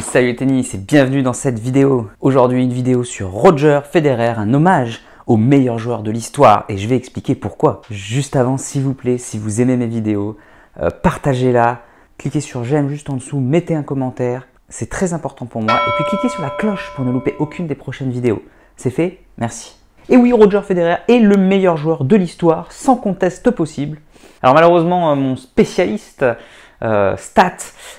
salut les tennis et bienvenue dans cette vidéo. Aujourd'hui une vidéo sur Roger Federer, un hommage au meilleur joueur de l'histoire et je vais expliquer pourquoi. Juste avant, s'il vous plaît, si vous aimez mes vidéos, euh, partagez-la, cliquez sur j'aime juste en dessous, mettez un commentaire, c'est très important pour moi, et puis cliquez sur la cloche pour ne louper aucune des prochaines vidéos. C'est fait Merci. Et oui, Roger Federer est le meilleur joueur de l'histoire, sans conteste possible. Alors malheureusement, euh, mon spécialiste euh, Stat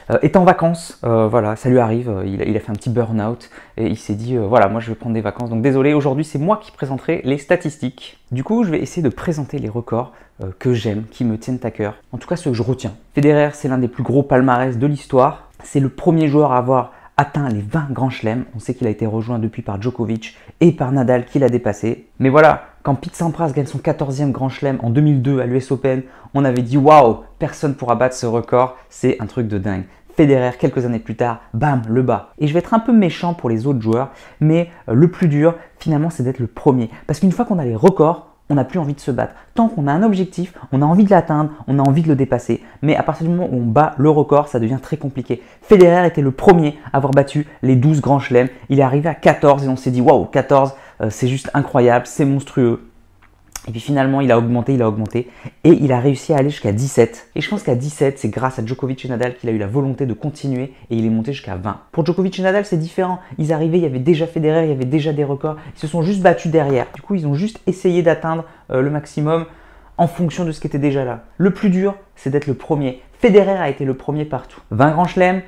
euh, est en vacances, euh, voilà, ça lui arrive, il a, il, a fait un petit burn-out et il s'est dit voilà, moi je vais prendre des vacances. Donc désolé, aujourd'hui c'est moi qui présenterai les statistiques. Du coup, je vais essayer de présenter les records que j'aime, qui me tiennent à cœur, en tout cas ce que je retiens. Federer, c'est l'un des plus gros palmarès de l'histoire, c'est le premier joueur à avoir atteint les 20 grands chelems. On sait qu'il a été rejoint depuis par Djokovic et par Nadal qui l'a dépassé. Mais voilà, quand Pete Sampras gagne son 14e Grand Chelem en 2002 à l'US Open, on avait dit waouh, personne pourra battre ce record, c'est un truc de dingue. Federer, quelques années plus tard, bam, le bat. Et je vais être un peu méchant pour les autres joueurs, mais euh, le plus dur, finalement, c'est d'être le premier. Parce qu'une fois qu'on a les records, on n'a plus envie de se battre. Tant qu'on a un objectif, on a envie de l'atteindre, on a envie de le dépasser. Mais à partir du moment où on bat le record, ça devient très compliqué. Federer était le premier à avoir battu les 12 grands chelems. Il est arrivé à 14 et on s'est dit waouh, 14, euh, c'est juste incroyable, c'est monstrueux. Et puis finalement, il a augmenté, il a augmenté, et il a réussi à aller jusqu'à 17. Et je pense qu'à 17, c'est grâce à Djokovic et Nadal qu'il a eu la volonté de continuer, et il est monté jusqu'à 20. Pour Djokovic et Nadal, c'est différent. Ils arrivaient, il y avait déjà Federer, il y avait déjà des records, ils se sont juste battus derrière. Du coup, ils ont juste essayé d'atteindre euh, le maximum en fonction de ce qui était déjà là. Le plus dur, c'est d'être le premier. Federer a été le premier partout. 20 grands chelems,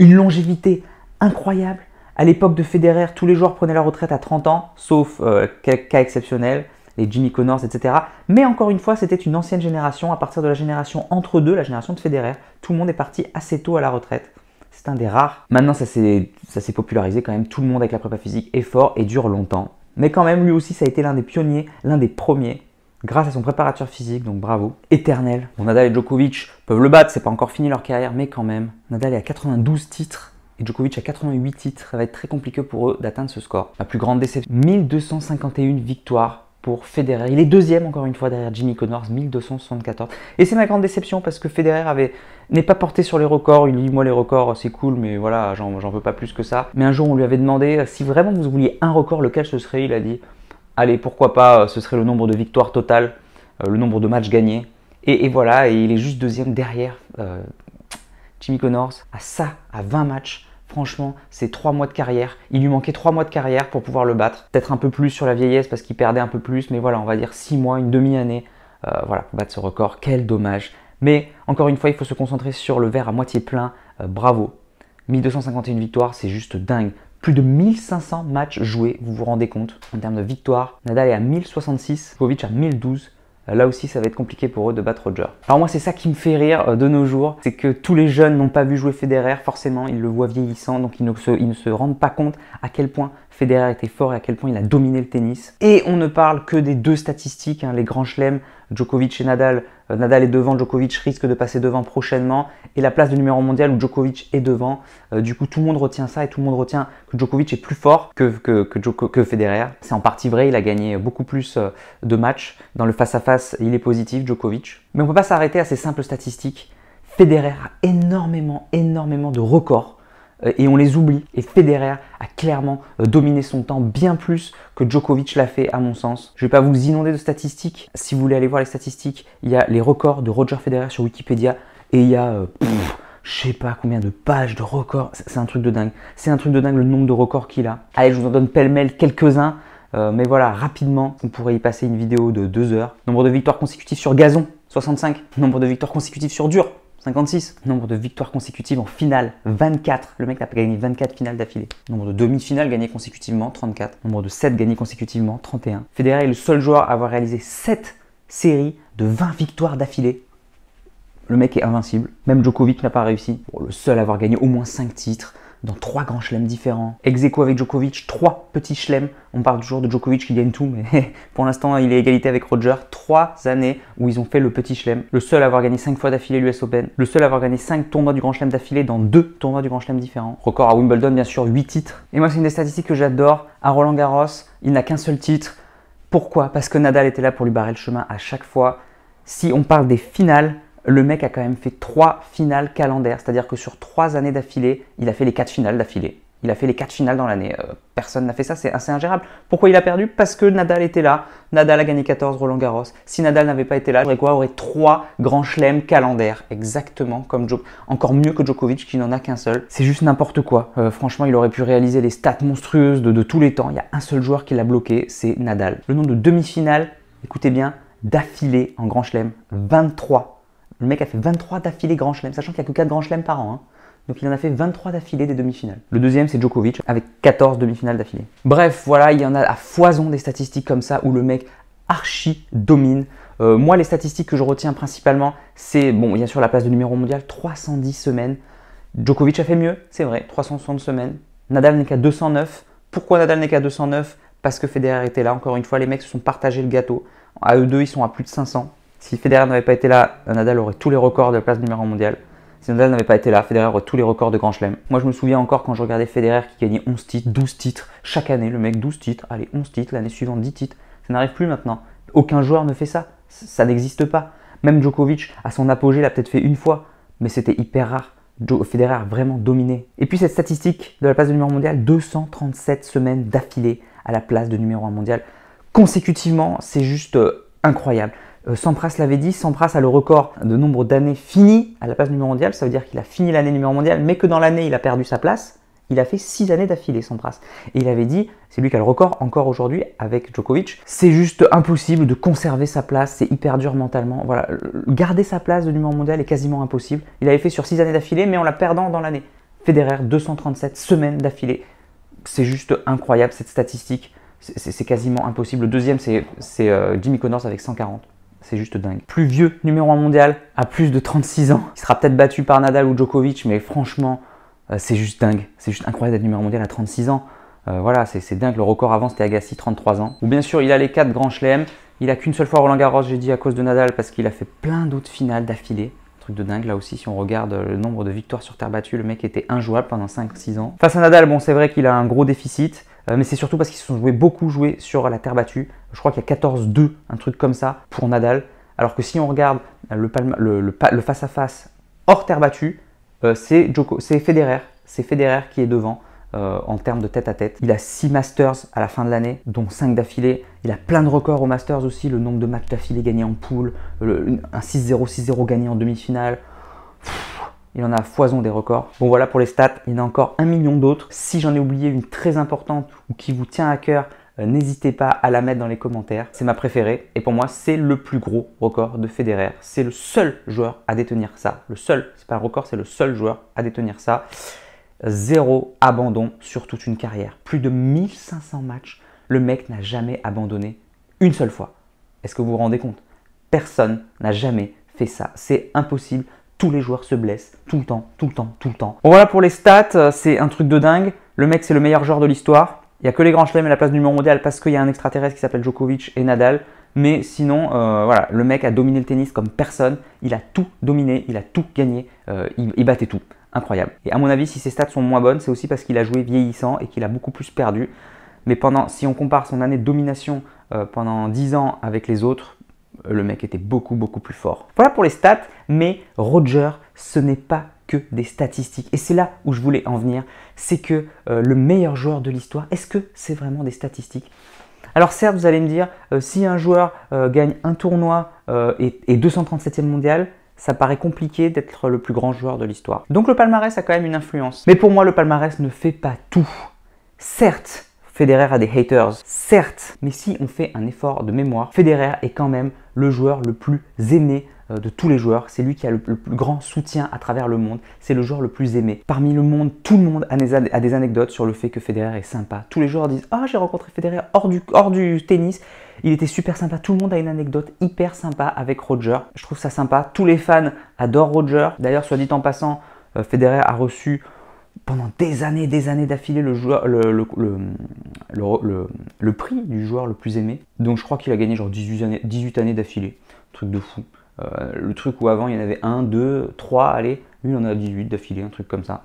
une longévité incroyable, à l'époque de Federer, tous les joueurs prenaient la retraite à 30 ans, sauf quelques euh, cas exceptionnels, les Jimmy Connors, etc. Mais encore une fois, c'était une ancienne génération. À partir de la génération entre deux, la génération de Federer, tout le monde est parti assez tôt à la retraite. C'est un des rares. Maintenant, ça s'est popularisé quand même. Tout le monde avec la prépa physique est fort et dure longtemps. Mais quand même, lui aussi, ça a été l'un des pionniers, l'un des premiers, grâce à son préparateur physique, donc bravo. Éternel. Bon, Nadal et Djokovic peuvent le battre, c'est pas encore fini leur carrière, mais quand même. Nadal est à 92 titres Djokovic a 88 titres, ça va être très compliqué pour eux d'atteindre ce score. Ma plus grande déception, 1251 victoires pour Federer. Il est deuxième encore une fois derrière Jimmy Connors, 1274. Et c'est ma grande déception parce que Federer n'est pas porté sur les records. Il dit moi les records c'est cool mais voilà j'en veux pas plus que ça. Mais un jour on lui avait demandé euh, si vraiment vous vouliez un record lequel ce serait. Il a dit allez pourquoi pas euh, ce serait le nombre de victoires totales, euh, le nombre de matchs gagnés. Et, voilà et il est juste deuxième derrière Jimmy Connors à ça à 20 matchs franchement, c'est trois mois de carrière. Il lui manquait trois mois de carrière pour pouvoir le battre. Peut-être un peu plus sur la vieillesse parce qu'il perdait un peu plus, mais voilà, on va dire six mois, une demi-année, euh, voilà, pour battre ce record. Quel dommage. Mais encore une fois, il faut se concentrer sur le verre à moitié plein. Euh, bravo. 1251 victoires, c'est juste dingue. Plus de 1500 matchs joués, vous vous rendez compte, en termes de victoires. Nadal est à 1066, Kovic à 1012 là aussi ça va être compliqué pour eux de battre Roger. Alors moi c'est ça qui me fait rire euh, de nos jours, c'est que tous les jeunes n'ont pas vu jouer Federer, forcément ils le voient vieillissant, donc ils ne, se, rendent pas compte à quel point Federer était fort et à quel point il a dominé le tennis. Et on ne parle que des deux statistiques, hein, les grands chelems, Djokovic et Nadal. Euh, Nadal est devant, Djokovic risque de passer devant prochainement. Et la place de numéro mondial où Djokovic est devant. Euh, du coup, tout le monde retient ça et tout le monde retient que Djokovic est plus fort que, que, Federer. C'est en partie vrai, il a gagné beaucoup plus euh, de matchs. Dans le face-à-face, -face, il est positif, Djokovic. Mais on ne peut pas s'arrêter à ces simples statistiques. Federer a énormément, énormément de records euh, et on les oublie. Et Federer a clairement euh, dominé son temps bien plus que Djokovic l'a fait à mon sens. Je ne vais pas vous inonder de statistiques. Si vous voulez aller voir les statistiques, il y a les records de Roger Federer sur Wikipédia et il y a... Euh, je sais pas combien de pages de records, c'est un truc de dingue. C'est un truc de dingue le nombre de records qu'il a. Allez, je vous en donne pêle-mêle quelques-uns, mais voilà, rapidement, on pourrait y passer une vidéo de deux heures. Nombre de victoires consécutives sur gazon, 65. Nombre de victoires consécutives sur dur, 56. Nombre de victoires consécutives en finale, 24. Le mec n'a pas gagné 24 finales d'affilée. Nombre de demi-finales gagnées consécutivement, 34. Nombre de 7 gagnées consécutivement, 31. Federer est le seul joueur à avoir réalisé 7 séries de 20 victoires d'affilée. Le mec est invincible. Même Djokovic n'a pas réussi. pour le seul à avoir gagné au moins 5 titres dans trois grands chelems différents. ex avec Djokovic, trois petits chelems. On parle toujours de Djokovic qui gagne tout, mais pour l'instant, il est égalité avec Roger. Trois années où ils ont fait le petit chelem. Le seul à avoir gagné cinq fois d'affilée l'US Open. Le seul à avoir gagné cinq tournois du grand chelem d'affilée dans deux tournois du grand chelem différents. Record à Wimbledon, bien sûr, huit titres. Et moi, c'est une des statistiques que j'adore. À Roland Garros, il n'a qu'un seul titre. Pourquoi Parce que Nadal était là pour lui barrer le chemin à chaque fois. Si on parle des finales, le mec a quand même fait trois finales calendaires, c'est-à-dire que sur trois années d'affilée, il a fait les quatre finales d'affilée. Il a fait les quatre finales dans l'année. Euh, personne n'a fait ça, c'est assez ingérable. Pourquoi il a perdu Parce que Nadal était là. Nadal a gagné 14 Roland Garros. Si Nadal n'avait pas été là, Grégoire aurait trois grands chelems calendaires. Exactement comme Djokovic. Encore mieux que Djokovic qui n'en a qu'un seul. C'est juste n'importe quoi. Euh, franchement, il aurait pu réaliser les stats monstrueuses de, tous les temps. Il y a un seul joueur qui l'a bloqué, c'est Nadal. Le nombre de demi-finales, écoutez bien, d'affilée en grand chelem, 23 le mec a fait 23 d'affilée Grand Chelem, sachant qu'il n'y a que 4 Grand Chelem par an. Hein. Donc il en a fait 23 d'affilée des demi-finales. Le deuxième, c'est Djokovic, avec 14 demi-finales d'affilée. Bref, voilà, il y en a à foison des statistiques comme ça où le mec archi domine. Euh, moi, les statistiques que je retiens principalement, c'est, bon, bien sûr, la place de numéro mondial, 310 semaines. Djokovic a fait mieux, c'est vrai, 360 semaines. Nadal n'est qu'à 209. Pourquoi Nadal n'est qu'à 209 Parce que Federer était là. Encore une fois, les mecs se sont partagés le gâteau. À eux deux, ils sont à plus de 500. Si Federer n'avait pas été là, Nadal aurait tous les records de la place numéro numéro mondial. Si Nadal n'avait pas été là, Federer aurait tous les records de Grand Chelem. Moi, je me souviens encore quand je regardais Federer qui gagnait 11 titres, 12 titres, chaque année, le mec 12 titres, allez, 11 titres, l'année suivante 10 titres. Ça n'arrive plus maintenant. Aucun joueur ne fait ça. Ça n'existe pas. Même Djokovic, à son apogée, l'a peut-être fait une fois, mais c'était hyper rare. Federer a vraiment dominé. Et puis cette statistique de la place de numéro mondial, 237 semaines d'affilée à la place de numéro 1 mondial. Consécutivement, c'est juste euh, incroyable. Euh, Sampras l'avait dit, Sampras a le record de nombre d'années finies à la place du numéro mondial. Ça veut dire qu'il a fini l'année numéro mondial, mais que dans l'année, il a perdu sa place. Il a fait 6 années d'affilée, Sampras. Et il avait dit, c'est lui qui a le record encore aujourd'hui avec Djokovic. C'est juste impossible de conserver sa place, c'est hyper dur mentalement. Voilà, garder sa place de numéro mondial est quasiment impossible. Il avait fait sur 6 années d'affilée, mais en la perdant dans l'année. Federer, 237 semaines d'affilée. C'est juste incroyable cette statistique. C'est quasiment impossible. Le deuxième, c'est euh, Jimmy Connors avec 140. C'est juste dingue. Plus vieux numéro 1 mondial, à plus de 36 ans. Il sera peut-être battu par Nadal ou Djokovic, mais franchement, euh, c'est juste dingue. C'est juste incroyable d'être numéro 1 mondial à 36 ans. Euh, voilà, c'est dingue. Le record avant, c'était Agassi, 33 ans. Ou bien sûr, il a les 4 grands chelems. Il a qu'une seule fois Roland Garros, j'ai dit à cause de Nadal, parce qu'il a fait plein d'autres finales d'affilée. Truc de dingue, là aussi, si on regarde euh, le nombre de victoires sur terre battue, le mec était injouable pendant 5-6 ans. Face à Nadal, bon, c'est vrai qu'il a un gros déficit. Euh, mais c'est surtout parce qu'ils se sont joués beaucoup joués sur la terre battue. Je crois qu'il y a 14-2, un truc comme ça, pour Nadal. Alors que si on regarde le face-à-face hors terre battue, euh, c'est Federer. C'est Federer qui est devant. Euh, en termes de tête à tête. Il a 6 Masters à la fin de l'année, dont 5 d'affilée. Il a plein de records aux Masters aussi, le nombre de matchs d'affilée gagnés en poule, un 6-0, 6-0 gagné en demi-finale. Il en a foison des records. Bon voilà pour les stats, il y en a encore un million d'autres. Si j'en ai oublié une très importante ou qui vous tient à cœur, euh, n'hésitez pas à la mettre dans les commentaires. C'est ma préférée et pour moi, c'est le plus gros record de Federer. C'est le seul joueur à détenir ça. Le seul, c'est pas un record, c'est le seul joueur à détenir ça. Zéro abandon sur toute une carrière. Plus de 1500 matchs, le mec n'a jamais abandonné une seule fois. Est-ce que vous vous rendez compte Personne n'a jamais fait ça. C'est impossible tous les joueurs se blessent, tout le temps, tout le temps, tout le temps. Bon voilà pour les stats, euh, c'est un truc de dingue. Le mec c'est le meilleur joueur de l'histoire. Il n'y a que les grands chelems à la place du numéro mondial parce qu'il y a un extraterrestre qui s'appelle Djokovic et Nadal. Mais sinon, euh, voilà, le mec a dominé le tennis comme personne. Il a tout dominé, il a tout gagné, euh, il, battait tout. Incroyable. Et à mon avis, si ses stats sont moins bonnes, c'est aussi parce qu'il a joué vieillissant et qu'il a beaucoup plus perdu. Mais pendant, si on compare son année de domination pendant 10 ans avec les autres, le mec était beaucoup beaucoup plus fort. Voilà pour les stats, mais Roger, ce n'est pas que des statistiques. Et c'est là où je voulais en venir, c'est que euh, le meilleur joueur de l'histoire, est-ce que c'est vraiment des statistiques alors certes, vous allez me dire, euh, si un joueur euh, gagne un tournoi et, et 237e mondial, ça paraît compliqué d'être le plus grand joueur de l'histoire. Donc le palmarès a quand même une influence. Mais pour moi, le palmarès ne fait pas tout. Certes, Federer a des haters, certes, mais si on fait un effort de mémoire, Federer est quand même le joueur le plus aimé euh, de tous les joueurs, c'est lui qui a le, plus grand soutien à travers le monde, c'est le joueur le plus aimé. Parmi le monde, tout le monde a des, anecdotes sur le fait que Federer est sympa. Tous les joueurs disent Ah, j'ai rencontré Federer hors du, hors du tennis, il était super sympa, tout le monde a une anecdote hyper sympa avec Roger. Je trouve ça sympa, tous les fans adorent Roger. D'ailleurs, soit dit en passant, euh, Federer a reçu pendant des années des années d'affilée le, le, le, le, prix du joueur le plus aimé. Donc je crois qu'il a gagné genre 18 années, 18 années d'affilée. Truc de fou. Euh, le truc où avant il y en avait 1, 2, 3, allez, lui il en a 18 d'affilée, un truc comme ça.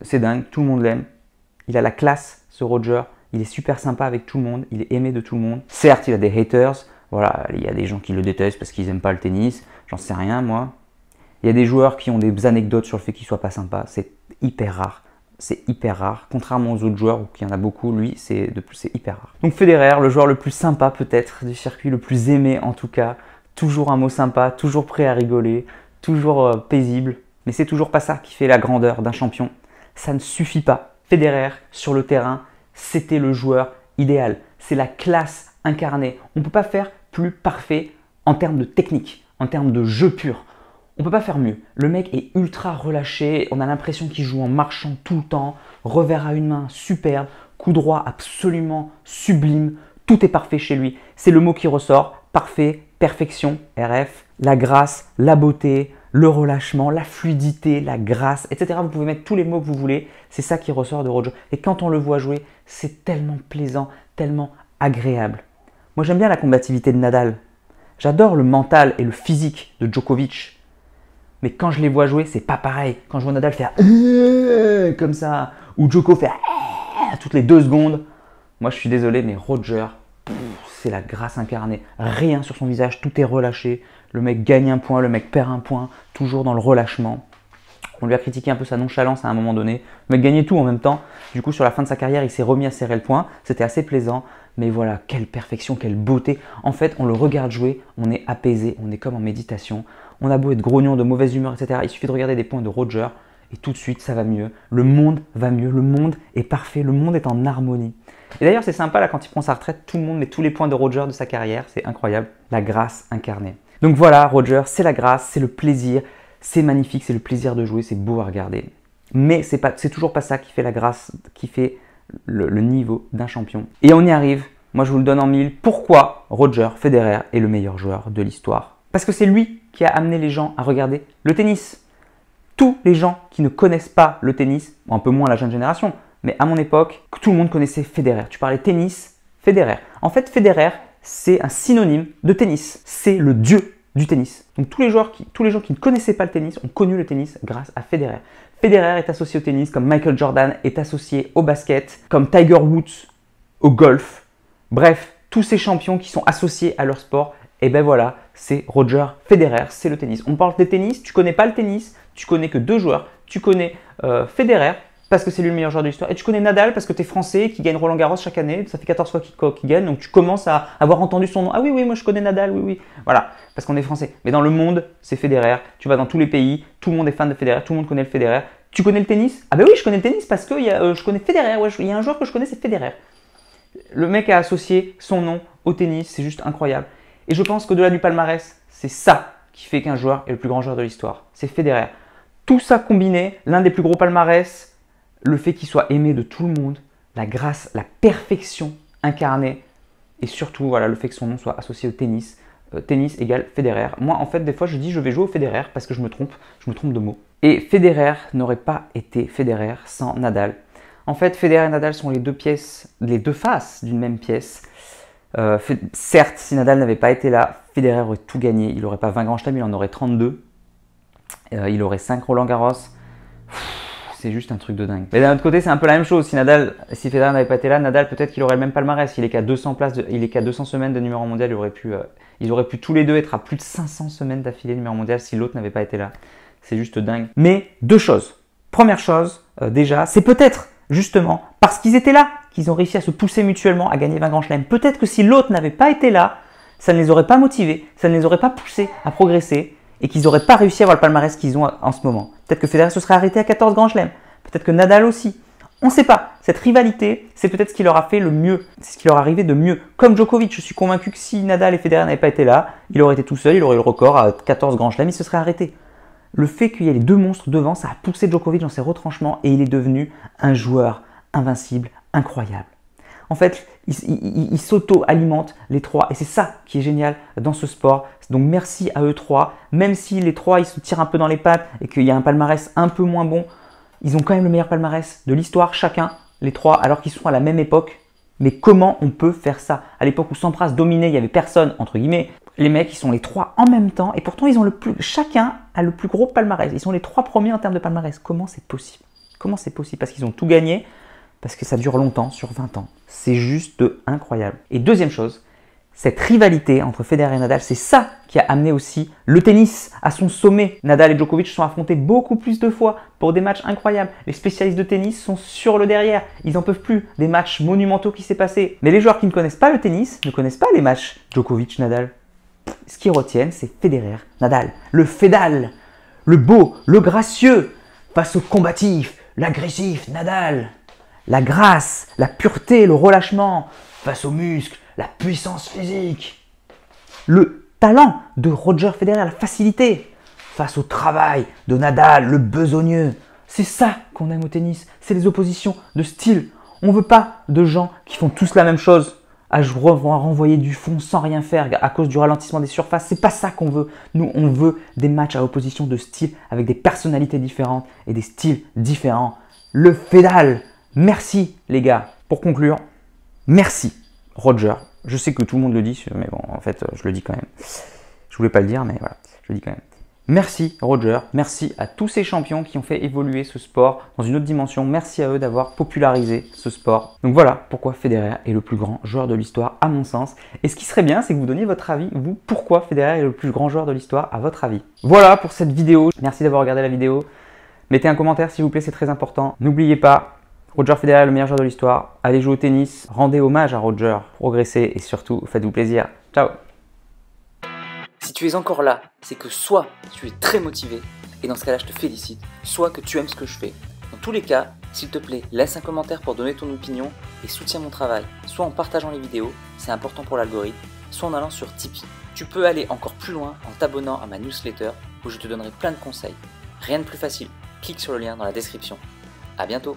C'est dingue, tout le monde l'aime. Il a la classe, ce Roger. Il est super sympa avec tout le monde, il est aimé de tout le monde. Certes, il a des haters, voilà, il y a des gens qui le détestent parce qu'ils n'aiment pas le tennis, j'en sais rien moi. Il y a des joueurs qui ont des anecdotes sur le fait qu'il soit pas sympa, c'est hyper rare. C'est hyper rare, contrairement aux autres joueurs où il y en a beaucoup, lui c'est de plus c'est hyper rare. Donc Federer, le joueur le plus sympa peut-être du circuit, le plus aimé en tout cas, toujours un mot sympa, toujours prêt à rigoler, toujours euh, paisible, mais c'est toujours pas ça qui fait la grandeur d'un champion. Ça ne suffit pas. Federer sur le terrain, c'était le joueur idéal, c'est la classe incarnée. On ne peut pas faire plus parfait en termes de technique, en termes de jeu pur, on peut pas faire mieux. Le mec est ultra relâché, on a l'impression qu'il joue en marchant tout le temps, revers à une main superbe, coup droit absolument sublime, tout est parfait chez lui. C'est le mot qui ressort, parfait, perfection, RF, la grâce, la beauté, le relâchement, la fluidité, la grâce, etc. Vous pouvez mettre tous les mots que vous voulez, c'est ça qui ressort de Rojo. Et quand on le voit jouer, c'est tellement plaisant, tellement agréable. Moi j'aime bien la combativité de Nadal. J'adore le mental et le physique de Djokovic. Mais quand je les vois jouer, c'est pas pareil. Quand je vois Nadal faire euh, comme ça, ou Joko faire euh, toutes les deux secondes, moi je suis désolé, mais Roger, c'est la grâce incarnée. Rien sur son visage, tout est relâché. Le mec gagne un point, le mec perd un point, toujours dans le relâchement. On lui a critiqué un peu sa nonchalance à un moment donné, mais gagnait tout en même temps. Du coup, sur la fin de sa carrière, il s'est remis à serrer le point. C'était assez plaisant, mais voilà, quelle perfection, quelle beauté. En fait, on le regarde jouer, on est apaisé, on est comme en méditation. On a beau être grognon, de mauvaise humeur, etc. Il suffit de regarder des points de Roger et tout de suite ça va mieux. Le monde va mieux, le monde est parfait, le monde est en harmonie. Et d'ailleurs c'est sympa là quand il prend sa retraite, tout le monde met tous les points de Roger de sa carrière, c'est incroyable, la grâce incarnée. Donc voilà, Roger, c'est la grâce, c'est le plaisir, c'est magnifique, c'est le plaisir de jouer, c'est beau à regarder. Mais c'est pas, c'est toujours pas ça qui fait la grâce, qui fait le, le niveau d'un champion. Et on y arrive. Moi, je vous le donne en mille. Pourquoi Roger Federer est le meilleur joueur de l'histoire Parce que c'est lui qui a amené les gens à regarder le tennis. Tous les gens qui ne connaissent pas le tennis, un peu moins la jeune génération, mais à mon époque, tout le monde connaissait Federer. Tu parlais tennis, Federer. En fait, Federer, c'est un synonyme de tennis. C'est le dieu du tennis. Donc tous les, joueurs qui, tous les gens qui ne connaissaient pas le tennis ont connu le tennis grâce à Federer. Federer est associé au tennis comme Michael Jordan est associé au basket, comme Tiger Woods au golf. Bref, tous ces champions qui sont associés à leur sport et ben voilà, c'est Roger Federer, c'est le tennis. On parle des tennis, tu connais pas le tennis, tu connais que deux joueurs, tu connais euh, Federer parce que c'est lui le meilleur joueur de l'histoire, et tu connais Nadal parce que tu es français qui gagne Roland Garros chaque année, ça fait 14 fois qu'il gagne, donc tu commences à avoir entendu son nom. Ah oui, oui, moi je connais Nadal, oui, oui. Voilà, parce qu'on est français. Mais dans le monde, c'est Federer, tu vas dans tous les pays, tout le monde est fan de Federer, tout le monde connaît le Federer. Tu connais le tennis Ah ben oui, je connais le tennis parce que euh, je connais Federer, il y a un joueur que je connais, c'est Federer. Le mec a associé son nom au tennis, c'est juste incroyable. Et je pense qu'au-delà du palmarès, c'est ça qui fait qu'un joueur est le plus grand joueur de l'histoire. C'est Federer. Tout ça combiné, l'un des plus gros palmarès, le fait qu'il soit aimé de tout le monde, la grâce, la perfection incarnée, et surtout voilà, le fait que son nom soit associé au tennis. Euh, tennis égale Federer. Moi, en fait, des fois, je dis je vais jouer au Federer parce que je me trompe, je me trompe de mots. Et Federer n'aurait pas été Federer sans Nadal. En fait, Federer et Nadal sont les deux pièces, les deux faces d'une même pièce. Euh, certes, si Nadal n'avait pas été là, Federer aurait tout gagné. Il n'aurait pas 20 grands chelems, il en aurait 32. Euh, il aurait 5 Roland Garros. C'est juste un truc de dingue. Mais d'un autre côté, c'est un peu la même chose. Si Nadal, si Federer n'avait pas été là, Nadal peut-être qu'il aurait le même palmarès. Il est qu'à 200 places, il est qu'à 200 semaines de numéro mondial. Il aurait pu, euh, ils auraient pu tous les deux être à plus de 500 semaines d'affilée numéro mondial si l'autre n'avait pas été là. C'est juste dingue. Mais deux choses. Première chose, déjà, c'est peut-être justement parce qu'ils étaient là qu'ils ont réussi à se pousser mutuellement à gagner 20 grands chelems. Peut-être que si l'autre n'avait pas été là, ça ne les aurait pas motivés, ça ne les aurait pas poussés à progresser et qu'ils n'auraient pas réussi à avoir le palmarès qu'ils ont en ce moment. Peut-être que Federer se serait arrêté à 14 grands chelems, peut-être que Nadal aussi. On ne sait pas. Cette rivalité, c'est peut-être ce qui leur a fait le mieux, c'est ce qui leur est arrivé de mieux. Comme Djokovic, je suis convaincu que si Nadal et Federer n'avaient pas été là, il aurait été tout seul, il aurait eu le record à 14 grands chelems, il se serait arrêté. Le fait qu'il y ait les deux monstres devant, ça a poussé Djokovic dans ses retranchements et il est devenu un joueur invincible, incroyable. En fait, ils sauto alimentent les trois et c'est ça qui est génial dans ce sport. Donc merci à eux trois, même si les trois ils se tirent un peu dans les pattes et qu'il y a un palmarès un peu moins bon, ils ont quand même le meilleur palmarès de l'histoire chacun, les trois, alors qu'ils sont à la même époque. Mais comment on peut faire ça À l'époque où Sampras dominait, il n'y avait personne, entre guillemets. Les mecs, ils sont les trois en même temps, et pourtant, ils ont le plus, chacun a le plus gros palmarès. Ils sont les trois premiers en termes de palmarès. Comment c'est possible Comment c'est possible Parce qu'ils ont tout gagné, parce que ça dure longtemps, sur 20 ans. C'est juste incroyable. Et deuxième chose, cette rivalité entre Federer et Nadal, c'est ça qui a amené aussi le tennis à son sommet. Nadal et Djokovic sont affrontés beaucoup plus de fois pour des matchs incroyables. Les spécialistes de tennis sont sur le derrière. Ils n'en peuvent plus des matchs monumentaux qui s'est passé. Mais les joueurs qui ne connaissent pas le tennis ne connaissent pas les matchs Djokovic-Nadal. Ce qu'ils retiennent, c'est Federer, Nadal, le fédal, le beau, le gracieux, face au combatif, l'agressif, Nadal la grâce, la pureté, le relâchement face aux muscles, la puissance physique, le talent de Roger Federer, la facilité face au travail de Nadal, le besogneux. C'est ça qu'on aime au tennis, c'est les oppositions de style. On ne veut pas de gens qui font tous la même chose à renvoyer du fond sans rien faire à cause du ralentissement des surfaces. C'est pas ça qu'on veut. Nous, on veut des matchs à opposition de style avec des personnalités différentes et des styles différents. Le fédal, Merci les gars. Pour conclure, merci Roger. Je sais que tout le monde le dit, mais bon, en fait, euh, je le dis quand même. Je voulais pas le dire, mais voilà, je le dis quand même. Merci Roger, merci à tous ces champions qui ont fait évoluer ce sport dans une autre dimension, merci à eux d'avoir popularisé ce sport. Donc voilà pourquoi Federer est le plus grand joueur de l'histoire à mon sens. Et ce qui serait bien, c'est que vous donniez votre avis, vous, pourquoi Federer est le plus grand joueur de l'histoire à votre avis. Voilà pour cette vidéo, merci d'avoir regardé la vidéo. Mettez un commentaire s'il vous plaît, c'est très important. N'oubliez pas, Roger Federer, le meilleur joueur de l'histoire. Allez jouer au tennis, rendez hommage à Roger, progressez et surtout faites-vous plaisir. Ciao Si tu es encore là, c'est que soit tu es très motivé, et dans ce cas-là je te félicite, soit que tu aimes ce que je fais. Dans tous les cas, s'il te plaît, laisse un commentaire pour donner ton opinion et soutiens mon travail, soit en partageant les vidéos, c'est important pour l'algorithme, soit en allant sur Tipeee. Tu peux aller encore plus loin en t'abonnant à ma newsletter où je te donnerai plein de conseils. Rien de plus facile, clique sur le lien dans la description. A bientôt